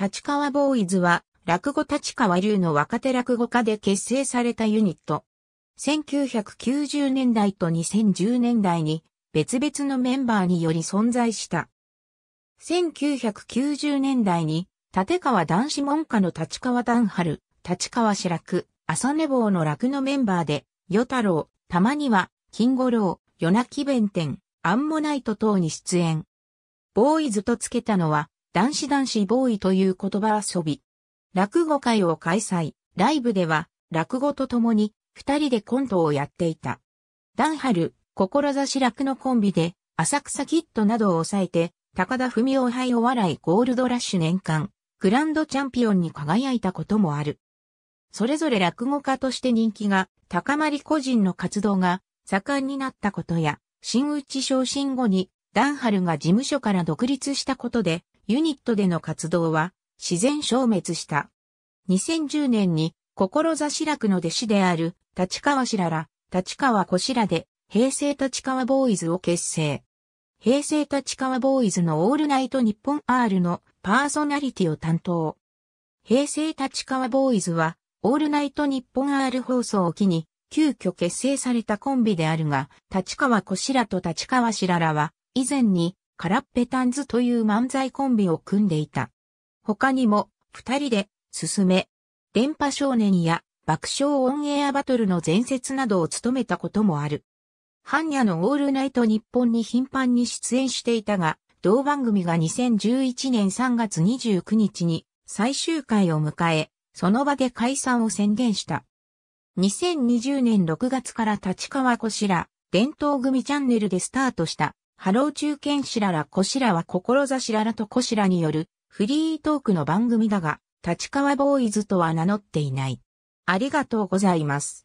立川ボーイズは、落語立川流の若手落語家で結成されたユニット。1990年代と2010年代に、別々のメンバーにより存在した。1990年代に、立川男子門下の立川段春、立川志楽、く、朝寝坊の落のメンバーで、与太郎、たまには、金五郎、夜泣き弁天、アンモナイト等に出演。ボーイズとつけたのは、男子男子ボーイという言葉遊び。落語会を開催。ライブでは、落語と共に、二人でコントをやっていた。ダンハル、志楽のコンビで、浅草キットなどを抑えて、高田文夫杯お笑いゴールドラッシュ年間、グランドチャンピオンに輝いたこともある。それぞれ落語家として人気が高まり個人の活動が盛んになったことや、新内昇進後に、ダンハルが事務所から独立したことで、ユニットでの活動は自然消滅した。2010年に、志楽の弟子である、立川しらら、立川小しらで、平成立川ボーイズを結成。平成立川ボーイズのオールナイト日本 R のパーソナリティを担当。平成立川ボーイズは、オールナイト日本 R 放送を機に、急遽結成されたコンビであるが、立川小しらと立川しららは、以前に、カラッペタンズという漫才コンビを組んでいた。他にも、二人で、すすめ、電波少年や爆笑オンエアバトルの前説などを務めたこともある。半夜のオールナイト日本に頻繁に出演していたが、同番組が2011年3月29日に最終回を迎え、その場で解散を宣言した。2020年6月から立川こしら、伝統組チャンネルでスタートしたハロー中堅しららこしらは志ららとこしらによるフリートークの番組だが、立川ボーイズとは名乗っていない。ありがとうございます。